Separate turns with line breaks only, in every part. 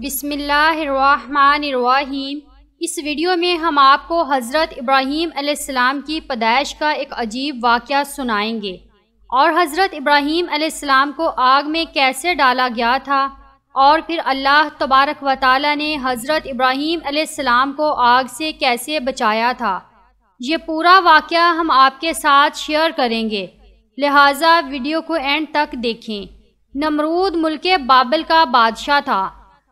बिसमीम इस वीडियो में हम आपको हज़रत इब्राहीम आसमाम की पैदाइश का एक अजीब वाक़ सुनाएंगे और हज़रत इब्राहीम को आग में कैसे डाला गया था और फिर अल्लाह तबारक व ने हज़रत इब्राहीम को आग से कैसे बचाया था ये पूरा वाक़ हम आपके साथ शेयर करेंगे लिहाजा वीडियो को एंड तक देखें नमरूद मुल्क बाबल का बादशाह था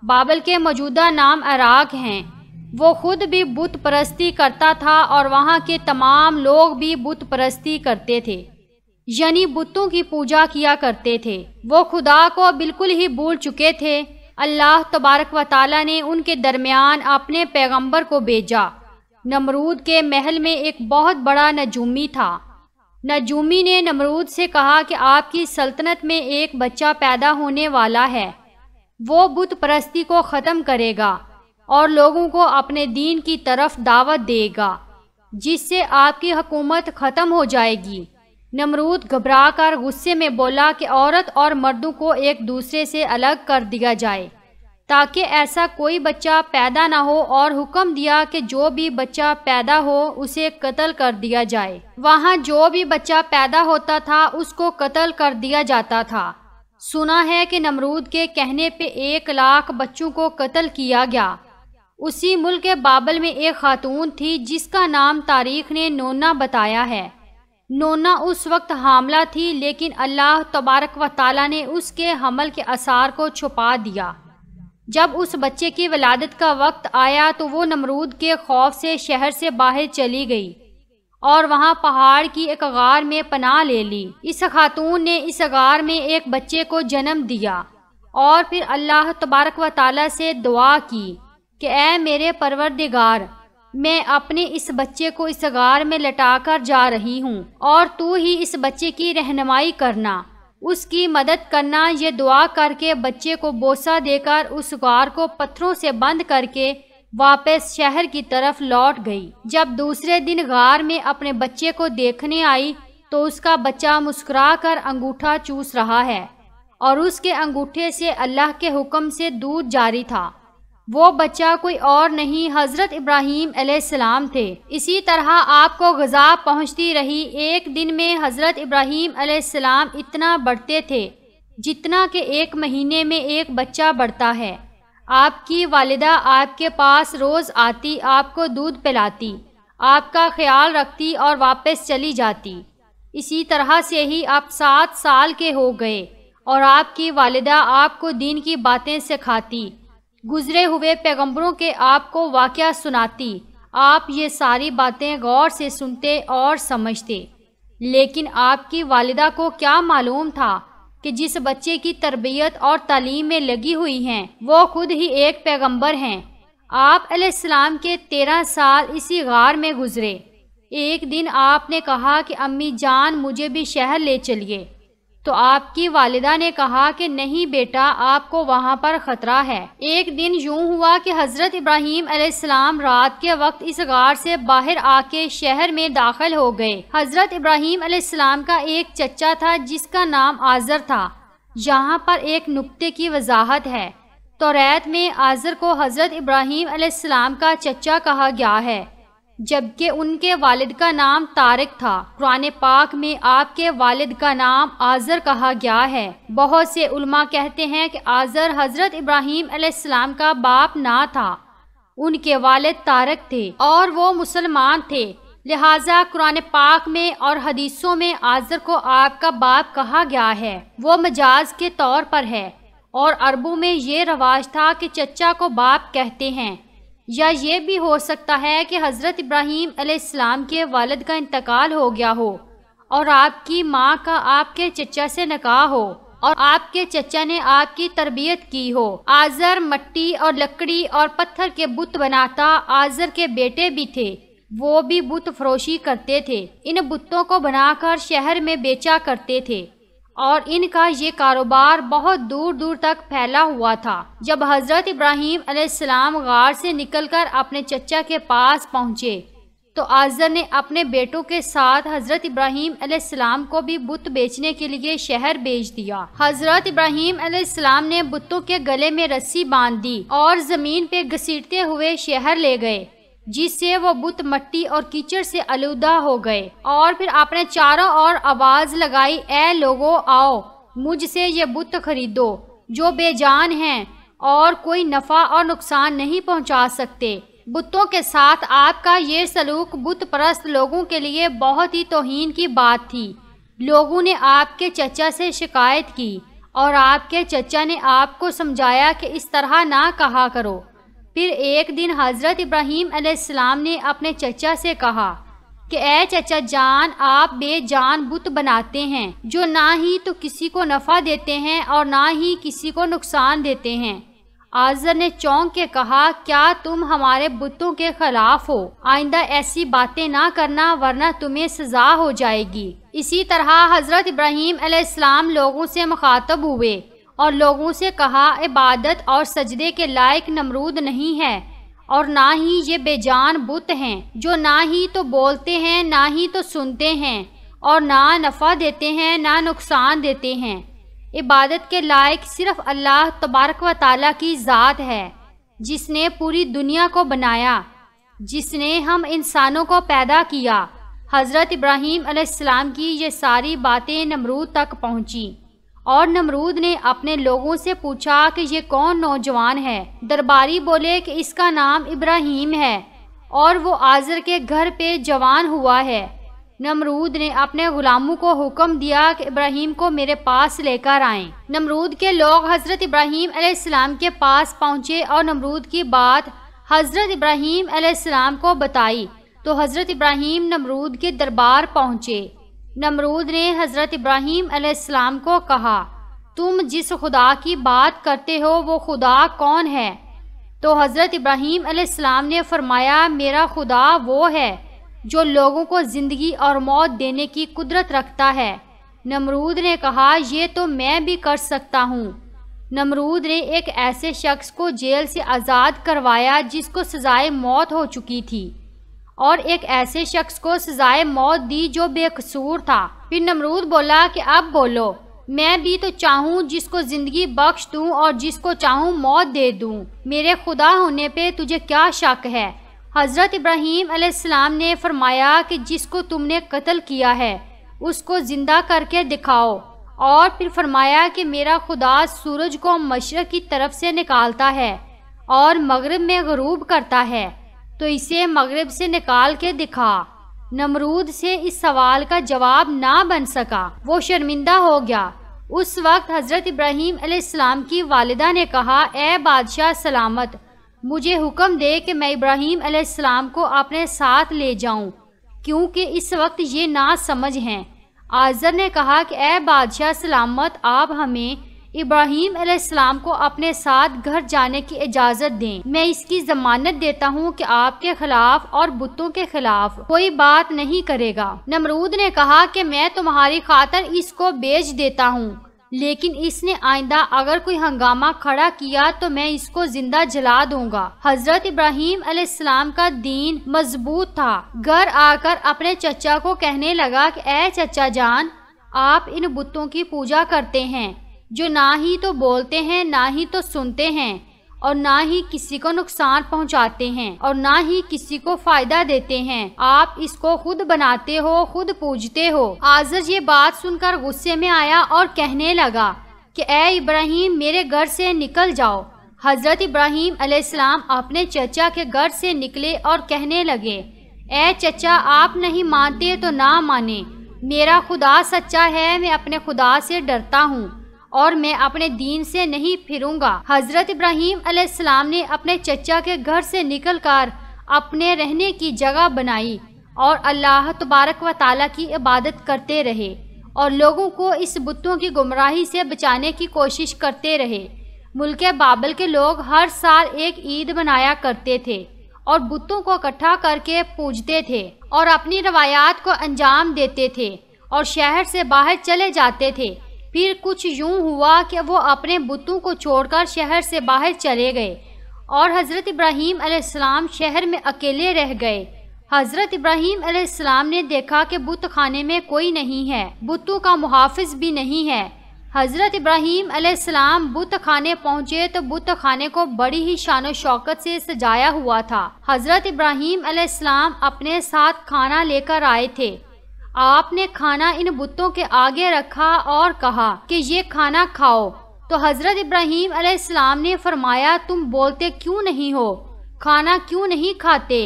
बाबल के मौजूदा नाम अराक हैं वो खुद भी बुत परस्ती करता था और वहाँ के तमाम लोग भी बुत परस्ती करते थे यानी बुतों की पूजा किया करते थे वो खुदा को बिल्कुल ही भूल चुके थे अल्लाह तबारक व ताली ने उनके दरमियान अपने पैगंबर को भेजा नमरूद के महल में एक बहुत बड़ा नजूमी था नजूमी ने नमरूद से कहा कि आपकी सल्तनत में एक बच्चा पैदा होने वाला है वो बुत परस्ती को ख़त्म करेगा और लोगों को अपने दीन की तरफ दावत देगा जिससे आपकी हकूमत ख़त्म हो जाएगी नमरूद घबरा कर गुस्से में बोला कि औरत और मर्दों को एक दूसरे से अलग कर दिया जाए ताकि ऐसा कोई बच्चा पैदा ना हो और हुक्म दिया कि जो भी बच्चा पैदा हो उसे कत्ल कर दिया जाए वहाँ जो भी बच्चा पैदा होता था उसको कत्ल कर दिया जाता था सुना है कि नमरूद के कहने पे एक लाख बच्चों को कत्ल किया गया उसी मुल्क के बाबल में एक खातून थी जिसका नाम तारीख ने नोना बताया है नोना उस वक्त हामला थी लेकिन अल्लाह तबारक व ताली ने उसके हमल के असार को छुपा दिया जब उस बच्चे की वलादत का वक्त आया तो वो नमरूद के खौफ से शहर से बाहर चली गई और वहाँ पहाड़ की एक गार में पनाह ले ली इस खातून ने इस गार में एक बच्चे को जन्म दिया और फिर अल्लाह तबारक व ताली से दुआ की कि ए मेरे परवरदिगार मैं अपने इस बच्चे को इस गार में लटाकर जा रही हूँ और तू ही इस बच्चे की रहनुमाई करना उसकी मदद करना ये दुआ करके बच्चे को बोसा देकर उस गार को पत्थरों से बंद करके वापस शहर की तरफ लौट गई जब दूसरे दिन गार में अपने बच्चे को देखने आई तो उसका बच्चा मुस्कुरा कर अंगूठा चूस रहा है और उसके अंगूठे से अल्लाह के हुक्म से दूध जारी था वो बच्चा कोई और नहीं हज़रत इब्राहिम अलैहिस्सलाम थे इसी तरह आपको गजा पहुंचती रही एक दिन में हज़रत इब्राहिम अलैहिस्सलाम इतना बढ़ते थे जितना कि एक महीने में एक बच्चा बढ़ता है आपकी वालिदा आपके पास रोज़ आती आपको दूध पिलाती आपका ख्याल रखती और वापस चली जाती इसी तरह से ही आप सात साल के हो गए और आपकी वालिदा आपको दीन की बातें सिखाती गुज़रे हुए पैगंबरों के आपको वाक़ सुनाती आप ये सारी बातें गौर से सुनते और समझते लेकिन आपकी वालिदा को क्या मालूम था कि जिस बच्चे की तरबियत और तालीम में लगी हुई हैं वो खुद ही एक पैगंबर हैं आप आपाम के तेरह साल इसी गार में गुजरे एक दिन आपने कहा कि अम्मी जान मुझे भी शहर ले चलिए तो आपकी वालिदा ने कहा कि नहीं बेटा आपको वहाँ पर ख़तरा है एक दिन यूं हुआ कि हज़रत इब्राहिम अलैहिस्सलाम रात के वक्त इस गार से बाहर आके शहर में दाखिल हो गए हज़रत इब्राहिम अलैहिस्सलाम का एक चचा था जिसका नाम आज़र था यहाँ पर एक नुक्ते की वजाहत है तो रैत में आज़र को हज़रत इब्राहिम अलैहिस्सलाम का चचा कहा गया है जबकि उनके वालिद का नाम तारिक था कुरान पाक में आपके वालिद का नाम आज़र कहा गया है बहुत से उल्मा कहते हैं कि आज़र हज़रत इब्राहिम अलैहिस्सलाम का बाप ना था उनके वालिद तारक थे और वो मुसलमान थे लिहाजा कुरान पाक में और हदीसों में आज़र को आपका बाप कहा गया है वो मजाज के तौर पर है और अरबों में ये रवाज था कि चचा को बाप कहते हैं या ये भी हो सकता है कि हज़रत इब्राहिम अलैहिस्सलाम के वालद का इंतकाल हो गया हो और आपकी माँ का आपके चचा से नकाह हो और आपके चचा ने आपकी तरबियत की हो आजर मट्टी और लकड़ी और पत्थर के बुत बनाता आजर के बेटे भी थे वो भी बुत फरोशी करते थे इन बुतों को बनाकर शहर में बेचा करते थे और इनका ये कारोबार बहुत दूर दूर तक फैला हुआ था जब हज़रत इब्राहिम अलैहिस्सलाम गार से निकलकर अपने चचा के पास पहुँचे तो आजर ने अपने बेटों के साथ हज़रत इब्राहिम अलैहिस्सलाम को भी बुत बेचने के लिए शहर भेज दिया हज़रत इब्राहिम अलैहिस्सलाम ने बुतों के गले में रस्सी बांध दी और ज़मीन पे घसीटते हुए शहर ले गए जिससे वो बुत मट्टी और कीचड़ से आलूदा हो गए और फिर आपने चारों ओर आवाज़ लगाई ए लोगो आओ मुझसे ये बुत खरीदो जो बेजान हैं और कोई नफ़ा और नुकसान नहीं पहुंचा सकते बुतों के साथ आपका ये सलूक बुत परस्त लोगों के लिए बहुत ही तोहन की बात थी लोगों ने आपके चचा से शिकायत की और आपके चचा ने आपको समझाया कि इस तरह ना कहा करो फिर एक दिन हज़रत इब्राहिम अलैहिस्सलाम ने अपने चचा से कहा कि ए चचा जान आप बेजान बुत बनाते हैं जो ना ही तो किसी को नफ़ा देते हैं और ना ही किसी को नुकसान देते हैं आजर ने चौंक के कहा क्या तुम हमारे बुतों के खिलाफ हो आइंदा ऐसी बातें ना करना वरना तुम्हें सजा हो जाएगी इसी तरह हज़रत इब्राहिम अलैहिस्सलाम लोगों से मुखातब हुए और लोगों से कहा इबादत और सजदे के लायक नमरूद नहीं है और ना ही ये बेजान बुत हैं जो ना ही तो बोलते हैं ना ही तो सुनते हैं और ना नफ़ा देते हैं ना नुकसान देते हैं इबादत के लायक सिर्फ अल्लाह तबारक व ताली की ज़ात है जिसने पूरी दुनिया को बनाया जिसने हम इंसानों को पैदा किया हज़रत इब्राहीम अलैहिस्सलाम की ये सारी बातें नमरूद तक पहुँची और नमरूद ने अपने लोगों से पूछा कि ये कौन नौजवान है दरबारी बोले कि इसका नाम इब्राहिम है और वो आज़र के घर पे जवान हुआ है नमरूद ने अपने गुलामों को हुक्म दिया कि इब्राहिम को मेरे पास लेकर आएं। नमरूद के लोग हज़रत इब्राहिम अलैहिस्सलाम के पास पहुँचे और नमरूद की बात हज़रत इब्राहिम अलैहिस्सलाम को बताई तो हज़रत इब्राहिम नमरूद के दरबार पहुँचे नमरूद ने हज़रत इब्राहीम अलैहिस्सलाम को कहा तुम जिस खुदा की बात करते हो वो खुदा कौन है तो हज़रत इब्राहीम अलैहिस्सलाम ने फरमाया मेरा खुदा वो है जो लोगों को ज़िंदगी और मौत देने की कुदरत रखता है नमरूद ने कहा यह तो मैं भी कर सकता हूँ नमरूद ने एक ऐसे शख्स को जेल से आज़ाद करवाया जिसको सजाए मौत हो चुकी थी और एक ऐसे शख्स को सजाए मौत दी जो बेकसूर था फिर नमरूद बोला कि अब बोलो मैं भी तो चाहूँ जिसको ज़िंदगी बख्श दूँ और जिसको चाहूँ मौत दे दूँ मेरे खुदा होने पे तुझे क्या शक है हज़रत इब्राहीम अलैहिस्सलाम ने फरमाया कि जिसको तुमने कत्ल किया है उसको ज़िंदा करके दिखाओ और फिर फरमाया कि मेरा खुदा सूरज को मशरक़ की तरफ से निकालता है और मगरब में गरूब करता है तो इसे मगरब से निकाल के दिखा नमरूद से इस सवाल का जवाब ना बन सका वो शर्मिंदा हो गया उस वक्त हज़रत इब्राहिम अलैहिस्सलाम की वालदा ने कहा ए बादशाह सलामत मुझे हुक्म दे कि मैं इब्राहिम अलैहिस्सलाम को अपने साथ ले जाऊं क्योंकि इस वक्त ये ना समझ हैं आज़र ने कहा कि ए बादशाह सलामत आप हमें इब्राहिम अलैहिस्सलाम को अपने साथ घर जाने की इजाज़त दें मैं इसकी जमानत देता हूँ कि आपके खिलाफ और बुतों के खिलाफ कोई बात नहीं करेगा नमरूद ने कहा कि मैं तुम्हारी खातर इसको बेच देता हूँ लेकिन इसने आइंदा अगर कोई हंगामा खड़ा किया तो मैं इसको जिंदा जला दूंगा हजरत इब्राहिम अलैहिस्सलाम का दीन मजबूत था घर आकर अपने चचा को कहने लगा कि ए चचा जान आप इन बुतों की पूजा करते हैं जो ना ही तो बोलते हैं ना ही तो सुनते हैं और ना ही किसी को नुकसान पहुंचाते हैं और ना ही किसी को फायदा देते हैं आप इसको खुद बनाते हो खुद पूजते हो आजर ये बात सुनकर गुस्से में आया और कहने लगा कि ए इब्राहिम मेरे घर से निकल जाओ हज़रत इब्राहिम अलैहिस्सलाम अपने चचा के घर से निकले और कहने लगे ए चचा आप नहीं मानते तो ना माने मेरा खुदा सच्चा है मैं अपने खुदा से डरता हूँ और मैं अपने दीन से नहीं फिरूंगा हजरत इब्राहिम अलैहिस्सलाम ने अपने चचा के घर से निकलकर अपने रहने की जगह बनाई और अल्लाह तबारक व ताला की इबादत करते रहे और लोगों को इस बुतों की गुमराही से बचाने की कोशिश करते रहे मुल्क बाबल के लोग हर साल एक ईद मनाया करते थे और बुतों को इकट्ठा करके पूजते थे और अपनी रवायात को अंजाम देते थे और शहर से बाहर चले जाते थे फिर कुछ यूं हुआ कि वो अपने बुतों को छोड़कर शहर से बाहर चले गए और हज़रत इब्राहीम अलैहिस्सलाम शहर में अकेले रह गए हज़रत इब्राहीम अलैहिस्सलाम ने देखा कि बुत खाने में कोई नहीं है बुतों का मुहाफ़ भी नहीं है हज़रत इब्राहीम अलैहिस्सलाम बुत खाने पहुँचे तो बुत खाने को बड़ी ही शान शौकत से सजाया हुआ था हज़रत इब्राहीम अलैहिस्सलाम अपने साथ खाना लेकर आए थे आपने खाना इन बुतों के आगे रखा और कहा कि ये खाना खाओ तो हज़रत इब्राहिम अलैहिस्सलाम ने फरमाया तुम बोलते क्यों नहीं हो खाना क्यों नहीं खाते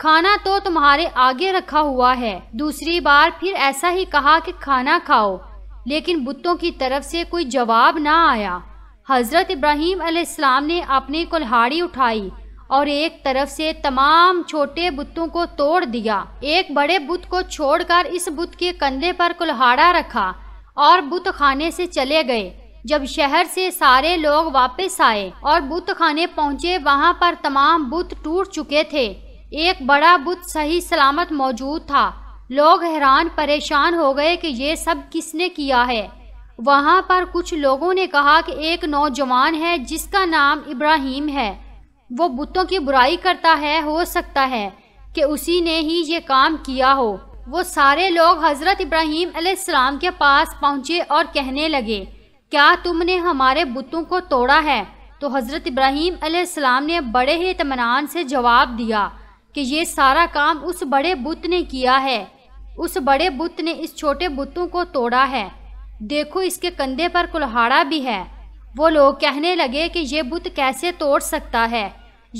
खाना तो तुम्हारे आगे रखा हुआ है दूसरी बार फिर ऐसा ही कहा कि खाना खाओ लेकिन बुतों की तरफ से कोई जवाब ना आया हज़रत इब्राहिम अलैहिस्सलाम ने अपनी कुल्हाड़ी उठाई और एक तरफ से तमाम छोटे बुतों को तोड़ दिया एक बड़े बुत को छोड़कर इस बुत के कंधे पर कुल्हाड़ा रखा और बुत खाने से चले गए जब शहर से सारे लोग वापस आए और बुत खाने पहुंचे वहां पर तमाम बुत टूट चुके थे एक बड़ा बुत सही सलामत मौजूद था लोग हैरान परेशान हो गए कि ये सब किसने किया है वहाँ पर कुछ लोगों ने कहा कि एक नौजवान है जिसका नाम इब्राहिम है वो बुतों की बुराई करता है हो सकता है कि उसी ने ही ये काम किया हो वो सारे लोग हज़रत इब्राहीम अलैहिस्सलाम के पास पहुँचे और कहने लगे क्या तुमने हमारे बुतों को तोड़ा है तो हज़रत इब्राहीम अलैहिस्सलाम ने बड़े ही इतमान से जवाब दिया कि ये सारा काम उस बड़े बुत ने किया है उस बड़े बुत ने इस छोटे बुतों को तोड़ा है देखो इसके कंधे पर कुल्हाड़ा भी है वो लोग कहने लगे कि यह बुत कैसे तोड़ सकता है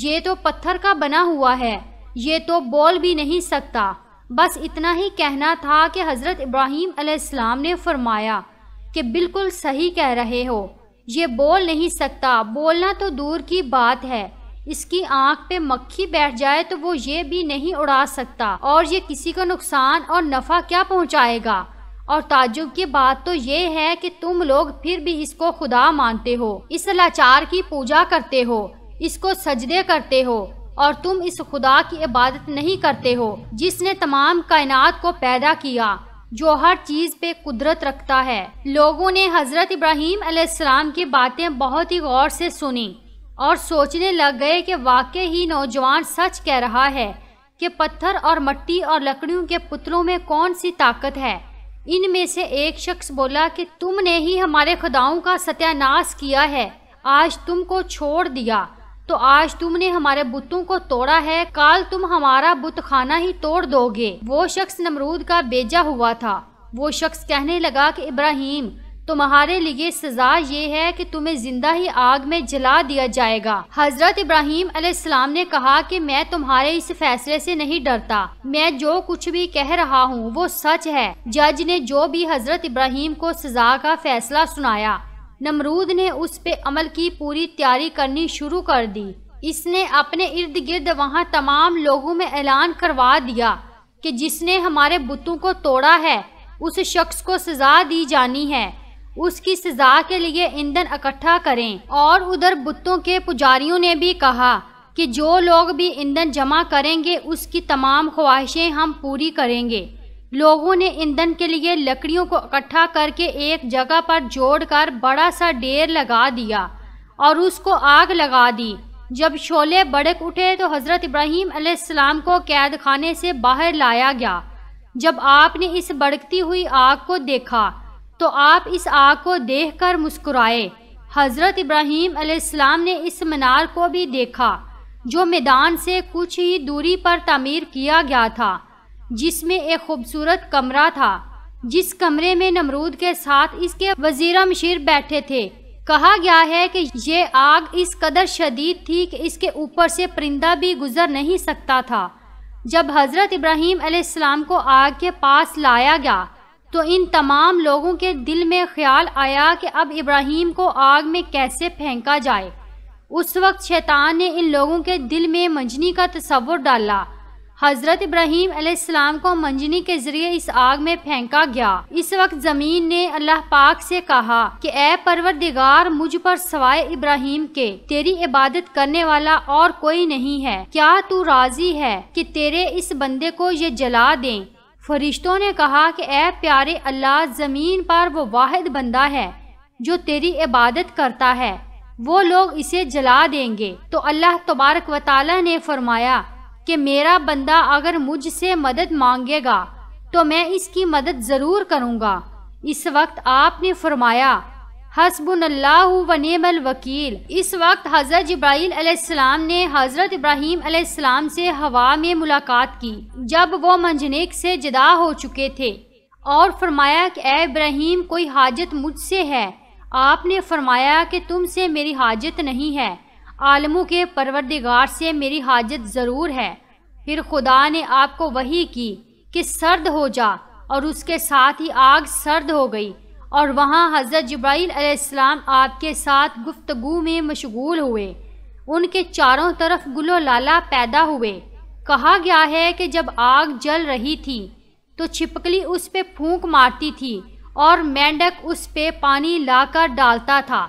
ये तो पत्थर का बना हुआ है ये तो बोल भी नहीं सकता बस इतना ही कहना था कि हज़रत इब्राहिम अलैहिस्सलाम ने फरमाया कि बिल्कुल सही कह रहे हो ये बोल नहीं सकता बोलना तो दूर की बात है इसकी आंख पे मक्खी बैठ जाए तो वो ये भी नहीं उड़ा सकता और ये किसी को नुकसान और नफ़ा क्या पहुंचाएगा और ताजुब की बात तो ये है कि तुम लोग फिर भी इसको खुदा मानते हो इस लाचार की पूजा करते हो इसको सजदे करते हो और तुम इस खुदा की इबादत नहीं करते हो जिसने तमाम कायनात को पैदा किया जो हर चीज पे कुदरत रखता है लोगों ने हजरत इब्राहिम अलैहिस्सलाम की बातें बहुत ही गौर से सुनी और सोचने लग गए कि वाकई ही नौजवान सच कह रहा है कि पत्थर और मट्टी और लकड़ियों के पुतलों में कौन सी ताकत है इनमें से एक शख्स बोला कि तुमने ही हमारे खुदाओं का सत्यानाश किया है आज तुमको छोड़ दिया तो आज तुमने हमारे बुतों को तोड़ा है कल तुम हमारा बुत खाना ही तोड़ दोगे वो शख्स नमरूद का बेजा हुआ था वो शख्स कहने लगा कि इब्राहिम तुम्हारे लिए सजा ये है कि तुम्हें जिंदा ही आग में जला दिया जाएगा हजरत इब्राहिम अलैहिस्सलाम ने कहा कि मैं तुम्हारे इस फैसले से नहीं डरता मैं जो कुछ भी कह रहा हूँ वो सच है जज ने जो भी हजरत इब्राहिम को सजा का फैसला सुनाया नमरूद ने उस पे अमल की पूरी तैयारी करनी शुरू कर दी इसने अपने इर्द गिर्द वहाँ तमाम लोगों में ऐलान करवा दिया कि जिसने हमारे बुतों को तोड़ा है उस शख्स को सजा दी जानी है उसकी सजा के लिए ईंधन इकट्ठा करें और उधर बुतों के पुजारियों ने भी कहा कि जो लोग भी ईंधन जमा करेंगे उसकी तमाम ख्वाहिशें हम पूरी करेंगे लोगों ने ईंधन के लिए लकड़ियों को इकट्ठा करके एक जगह पर जोड़कर बड़ा सा ढेर लगा दिया और उसको आग लगा दी जब शोले भड़क उठे तो हज़रत इब्राहीम अलैहिस्सलाम को कैद खाने से बाहर लाया गया जब आपने इस बड़कती हुई आग को देखा तो आप इस आग को देखकर मुस्कुराए हज़रत इब्राहीम अलैहिस्सलाम ने इस मीनार को भी देखा जो मैदान से कुछ ही दूरी पर तमीर किया गया था जिसमें एक खूबसूरत कमरा था जिस कमरे में नमरूद के साथ इसके वजीर मशीर बैठे थे कहा गया है कि ये आग इस कदर शदीद थी कि इसके ऊपर से परिंदा भी गुजर नहीं सकता था जब हज़रत इब्राहिम अलैहिस्सलाम को आग के पास लाया गया तो इन तमाम लोगों के दिल में ख्याल आया कि अब इब्राहिम को आग में कैसे फेंका जाए उस वक्त शैतान ने इन लोगों के दिल में मंजनी का तस्वुर डाला हज़रत इब्राहिम अलैहिस्सलाम को मंजनी के जरिए इस आग में फेंका गया इस वक्त जमीन ने अल्लाह पाक से कहा कि ए परवरदिगार मुझ पर सवाए इब्राहिम के तेरी इबादत करने वाला और कोई नहीं है क्या तू राजी है कि तेरे इस बंदे को ये जला दे फरिश्तों ने कहा कि ए प्यारे अल्लाह ज़मीन पर वो वाहिद बंदा है जो तेरी इबादत करता है वो लोग इसे जला देंगे तो अल्लाह तबारक वाली ने फरमाया कि मेरा बंदा अगर मुझसे मदद मांगेगा तो मैं इसकी मदद ज़रूर करूँगा इस वक्त आपने फरमाया हसबुल्लाह व नेमल वकील इस वक्त हज़रत जब्राईलम ने हज़रत इब्राहीम से हवा में मुलाकात की जब वो मंजनेक से जुदा हो चुके थे और फरमाया कि ए इब्राहीम कोई हाजत मुझसे है आपने फरमाया कि तुमसे मेरी हाजत नहीं है आलमों के परवरदिगार से मेरी हाजत ज़रूर है फिर खुदा ने आपको वही की कि सर्द हो जा और उसके साथ ही आग सर्द हो गई और वहाँ हज़रत जब्राईल अलैहिस्सलाम आपके साथ गुफ्तगु में मशगूल हुए उनके चारों तरफ गुलो लाला पैदा हुए कहा गया है कि जब आग जल रही थी तो छिपकली उस पर फूंक मारती थी और मेंढक उस पर पानी लाकर डालता था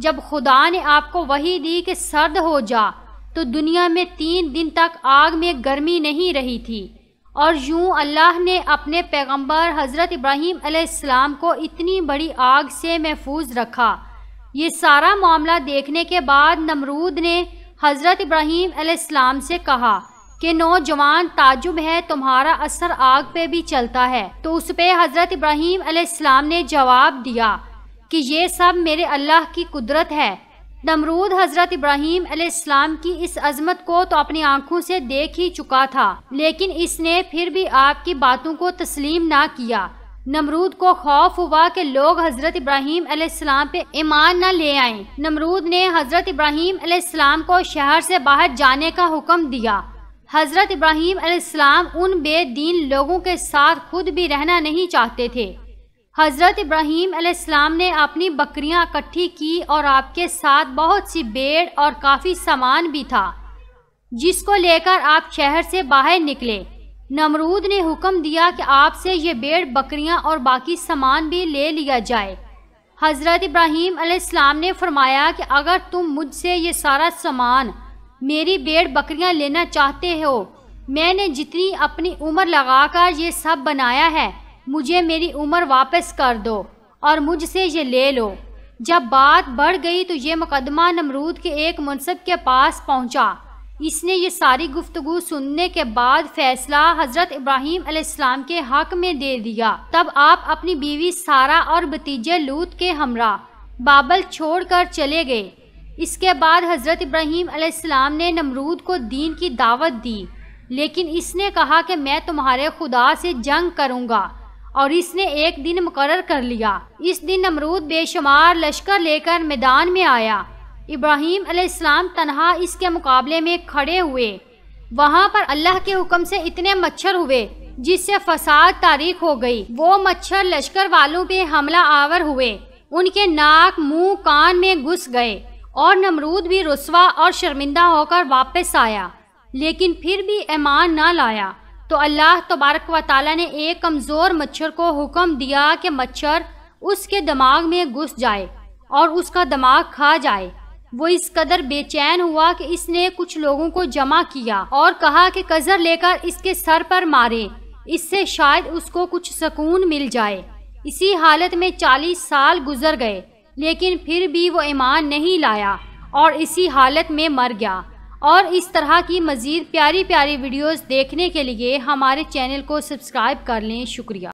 जब खुदा ने आपको वही दी कि सर्द हो जा तो दुनिया में तीन दिन तक आग में गर्मी नहीं रही थी और यूं अल्लाह ने अपने पैगंबर हज़रत इब्राहीम अलैहिस्सलाम को इतनी बड़ी आग से महफूज रखा ये सारा मामला देखने के बाद नमरूद ने हज़रत इब्राहिम अलैहिस्सलाम से कहा कि नौजवान ताजुब है तुम्हारा असर आग पे भी चलता है तो उस पर हज़रत इब्राहीम अलैहिस्सलाम ने जवाब दिया कि ये सब मेरे अल्लाह की कुदरत है नमरूद हज़रत इब्राहिम अलैहिस्सलाम की इस अजमत को तो अपनी आंखों से देख ही चुका था लेकिन इसने फिर भी आपकी बातों को तस्लीम ना किया नमरूद को खौफ हुआ कि लोग हज़रत इब्राहिम अलैहिस्सलाम पे ईमान न ले आए नमरूद ने हज़रत इब्राहिम अलैहिस्सलाम को शहर से बाहर जाने का हुक्म दिया हज़रत इब्राहिम अलैहिस्सलाम उन बेदीन लोगों के साथ खुद भी रहना नहीं चाहते थे हज़रत इब्राहिम अलैहिस्सलाम ने अपनी बकरियां इकट्ठी की और आपके साथ बहुत सी बेड़ और काफ़ी सामान भी था जिसको लेकर आप शहर से बाहर निकले नमरूद ने हुक्म दिया कि आपसे ये बेड़ बकरियां और बाकी सामान भी ले लिया जाए हज़रत इब्राहीम अलैहिस्सलाम ने फरमाया कि अगर तुम मुझसे ये सारा सामान मेरी बेड़ बकरियाँ लेना चाहते हो मैंने जितनी अपनी उम्र कर ये सब बनाया है मुझे मेरी उम्र वापस कर दो और मुझसे ये ले लो जब बात बढ़ गई तो ये मुकदमा नमरूद के एक मनसब के पास पहुंचा। इसने ये सारी गुफ्तु सुनने के बाद फैसला हज़रत इब्राहिम अलैहिस्सलाम के हक में दे दिया तब आप अपनी बीवी सारा और भतीजे लूत के हमरा बाबल छोड़कर चले गए इसके बाद हज़रत इब्राहिम अलैहिस्सलाम ने नमरूद को दीन की दावत दी लेकिन इसने कहा कि मैं तुम्हारे खुदा से जंग करूँगा और इसने एक दिन मुकर कर लिया इस दिन नमरूद बेशुमार लश्कर लेकर मैदान में आया इब्राहिम अलैहिस्सलाम तनहा इसके मुकाबले में खड़े हुए वहाँ पर अल्लाह के हुक्म से इतने मच्छर हुए जिससे फसाद तारीख हो गई वो मच्छर लश्कर वालों पे हमला आवर हुए उनके नाक मुंह कान में घुस गए और नमरूद भी रुसवा और शर्मिंदा होकर वापस आया लेकिन फिर भी ईमान ना लाया तो अल्लाह तबारक व ताली ने एक कमज़ोर मच्छर को हुक्म दिया कि मच्छर उसके दिमाग में घुस जाए और उसका दिमाग खा जाए वो इस कदर बेचैन हुआ कि इसने कुछ लोगों को जमा किया और कहा कि कजर लेकर इसके सर पर मारे इससे शायद उसको कुछ सुकून मिल जाए इसी हालत में चालीस साल गुजर गए लेकिन फिर भी वो ईमान नहीं लाया और इसी हालत में मर गया और इस तरह की मज़ीद प्यारी प्यारी वीडियोस देखने के लिए हमारे चैनल को सब्सक्राइब कर लें शुक्रिया